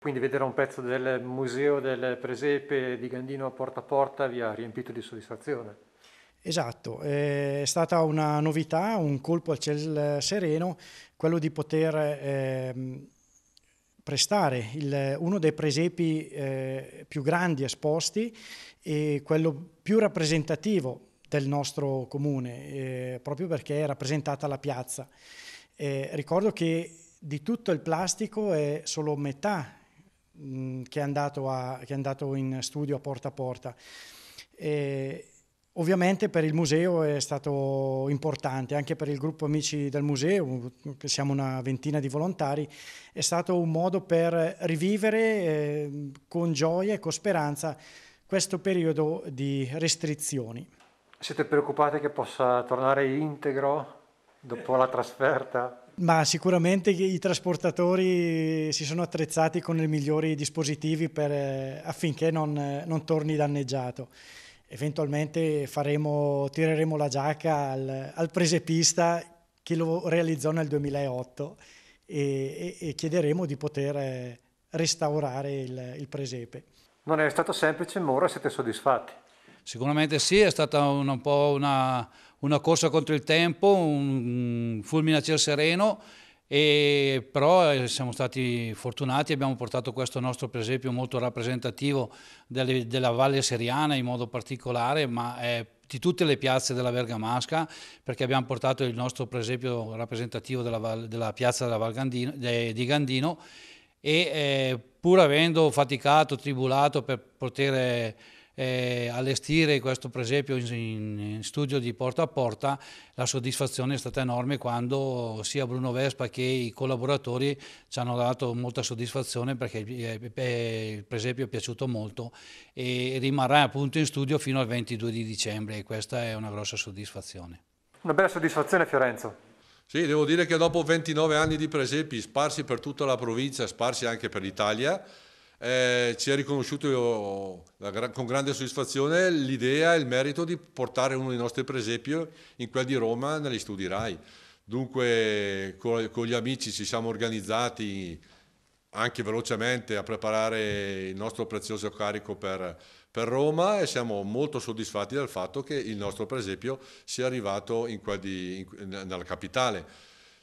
Quindi vedere un pezzo del museo del presepe di Gandino a porta a porta vi ha riempito di soddisfazione. Esatto, eh, è stata una novità, un colpo al ciel sereno, quello di poter eh, prestare il, uno dei presepi eh, più grandi esposti e quello più rappresentativo del nostro comune, eh, proprio perché è rappresentata la piazza. Eh, ricordo che di tutto il plastico è solo metà Mm, che, è a, che, è andato in studio a porta a porta. E, ovviamente per il museo è stato importante, anche per il gruppo Amici del Museo, che siamo una ventina di volontari, è stato un modo per rivivere eh, con gioia e con speranza questo periodo di restrizioni. Siete preoccupati che possa tornare integro dopo la trasferta? Ma sicuramente i trasportatori si sono attrezzati con i migliori dispositivi per, eh, affinché non, eh, non, torni danneggiato. Eventualmente faremo, tireremo la giacca al, al presepista che lo realizzò nel 2008 e, e, e chiederemo di poter eh, restaurare il, il presepe. Non è stato semplice, ma ora siete soddisfatti? Sicuramente sì, è stata un, un po' una una corsa contro il tempo, un fulmine a ciel sereno, e però eh, siamo stati fortunati, abbiamo portato questo nostro presepio molto rappresentativo delle, della Valle Seriana in modo particolare, ma è eh, di tutte le piazze della Bergamasca, perché abbiamo portato il nostro presepio rappresentativo della, della piazza della Gandino, de, di Gandino e eh, pur avendo faticato, tribulato per poter eh, allestire questo presepio in, in, studio di porta a porta, la soddisfazione è stata enorme quando sia Bruno Vespa che i collaboratori ci hanno dato molta soddisfazione perché eh, eh, il presepio è piaciuto molto e rimarrà appunto in studio fino al 22 di dicembre e questa è una grossa soddisfazione. Una bella soddisfazione Fiorenzo. Sì, devo dire che dopo 29 anni di presepi sparsi per tutta la provincia, sparsi anche per l'Italia, eh, ci ha riconosciuto la, con grande soddisfazione l'idea e il merito di portare uno dei nostri presepi in quel di Roma negli studi RAI. Dunque con, con gli amici ci siamo organizzati anche velocemente a preparare il nostro prezioso carico per, per, Roma e siamo molto soddisfatti dal fatto che il nostro presepio sia arrivato in di, in, nella capitale.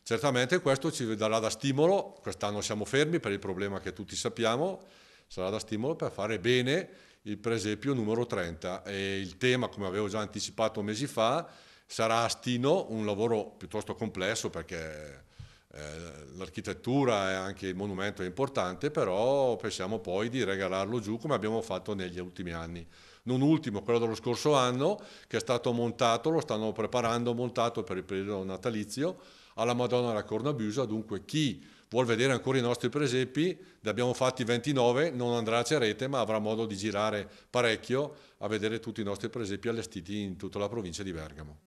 Certamente questo ci darà da stimolo, quest'anno siamo fermi per il problema che tutti sappiamo, sarà da stimolo per fare bene il presepio numero 30 e il tema, come avevo già anticipato mesi fa, sarà astino, un lavoro piuttosto complesso perché eh, l'architettura e anche il monumento è importante, però pensiamo poi di regalarlo giù come abbiamo fatto negli ultimi anni. Non ultimo, quello dello scorso anno, che è stato montato, lo stanno preparando, montato per il periodo natalizio alla Madonna della Cornabusa, dunque chi vuol vedere ancora i nostri presepi, ne abbiamo fatti 29, non andrà a Cerete ma avrà modo di girare parecchio a vedere tutti i nostri presepi allestiti in tutta la provincia di Bergamo.